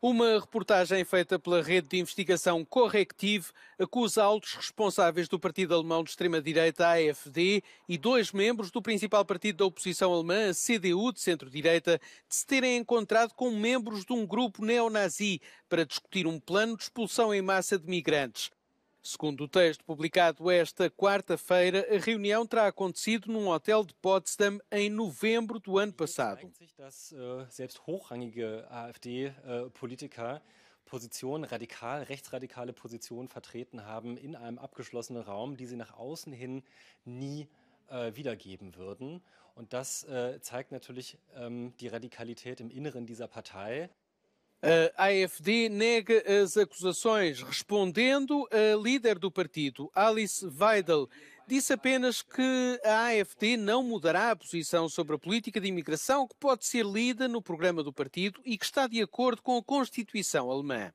Uma reportagem feita pela rede de investigação Corrective acusa altos responsáveis do partido alemão de extrema-direita, AFD, e dois membros do principal partido da oposição alemã, a CDU, de centro-direita, de se terem encontrado com membros de um grupo neonazi para discutir um plano de expulsão em massa de migrantes. Segundo o texto publicado esta quarta-feira, a reunião terá acontecido num hotel de Potsdam em novembro do ano passado. Äh, selbst hochrangige AfD-Politiker äh, radikal, rechtsradikale Positionen vertreten haben in einem abgeschlossenen Raum, die sie nach außen hin nie äh, wiedergeben würden. Und das äh, zeigt natürlich ähm, die Radikalität im Inneren dieser Partei. A AFD nega as acusações, respondendo a líder do partido, Alice Weidel, disse apenas que a AFD não mudará a posição sobre a política de imigração que pode ser lida no programa do partido e que está de acordo com a Constituição alemã.